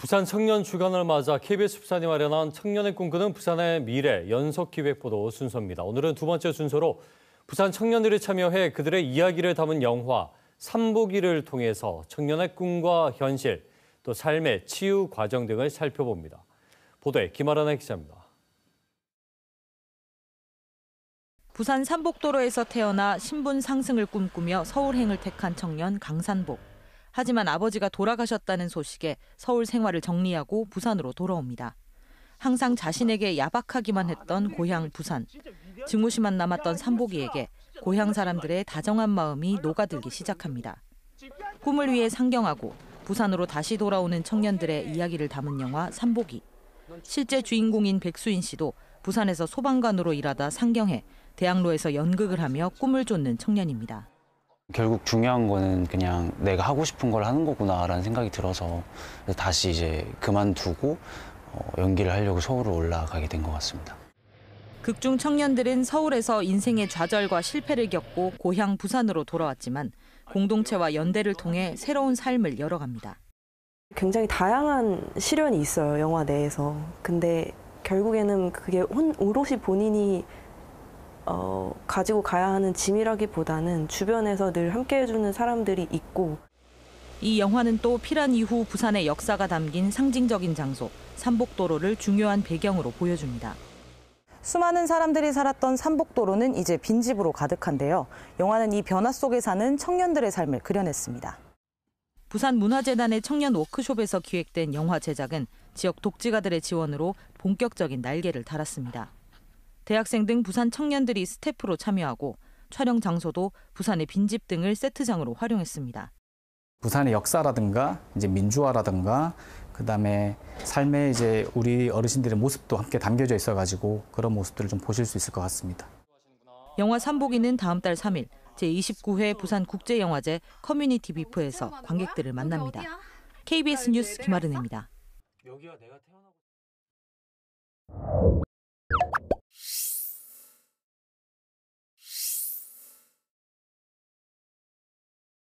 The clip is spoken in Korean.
부산 청년 주간을 맞아 KBS 부산이 마련한 청년의 꿈꾸는 부산의 미래 연속 기획보도 순서입니다. 오늘은 두 번째 순서로 부산 청년들이 참여해 그들의 이야기를 담은 영화 삼보기를 통해서 청년의 꿈과 현실, 또 삶의 치유 과정 등을 살펴봅니다. 보도에 김아란 기자입니다. 부산 삼복도로에서 태어나 신분 상승을 꿈꾸며 서울행을 택한 청년 강산복. 하지만 아버지가 돌아가셨다는 소식에 서울 생활을 정리하고 부산으로 돌아옵니다. 항상 자신에게 야박하기만 했던 고향 부산. 증오심만 남았던 삼복이에게 고향 사람들의 다정한 마음이 녹아들기 시작합니다. 꿈을 위해 상경하고 부산으로 다시 돌아오는 청년들의 이야기를 담은 영화 삼복이. 실제 주인공인 백수인 씨도 부산에서 소방관으로 일하다 상경해 대학로에서 연극을 하며 꿈을 쫓는 청년입니다. 결국 중요한 거는 그냥 내가 하고 싶은 걸 하는 거구나라는 생각이 들어서 다시 이제 그만두고 어, 연기를 하려고 서울로 올라가게 된 것 같습니다. 극중 청년들은 서울에서 인생의 좌절과 실패를 겪고 고향 부산으로 돌아왔지만 공동체와 연대를 통해 새로운 삶을 열어갑니다. 굉장히 다양한 시련이 있어요 영화 내에서. 근데 결국에는 그게 혼, 오롯이 본인이 어, 가지고 가야 하는 짐이라기보다는 주변에서 늘 함께 해주는 사람들이 있고 이 영화는 또 피란 이후 부산의 역사가 담긴 상징적인 장소 삼복도로를 중요한 배경으로 보여줍니다. 수많은 사람들이 살았던 삼복도로는 이제 빈집으로 가득한데요. 영화는 이 변화 속에 사는 청년들의 삶을 그려냈습니다. 부산문화재단의 청년 워크숍에서 기획된 영화 제작은 지역 독지가들의 지원으로 본격적인 날개를 달았습니다. 대학생 등 부산 청년들이 스태프로 참여하고 촬영 장소도 부산의 빈집 등을 세트장으로 활용했습니다. 부산의 역사라든가 이제 민주화라든가 그다음에 삶의 이제 우리 어르신들의 모습도 함께 담겨져 있어 가지고 그런 모습들을 좀 보실 수 있을 것 같습니다. 영화 삼복이는 다음 달 3일 제29회 부산 국제 영화제 커뮤니티 비프에서 관객들을 만납니다. KBS 뉴스 김아른입니다.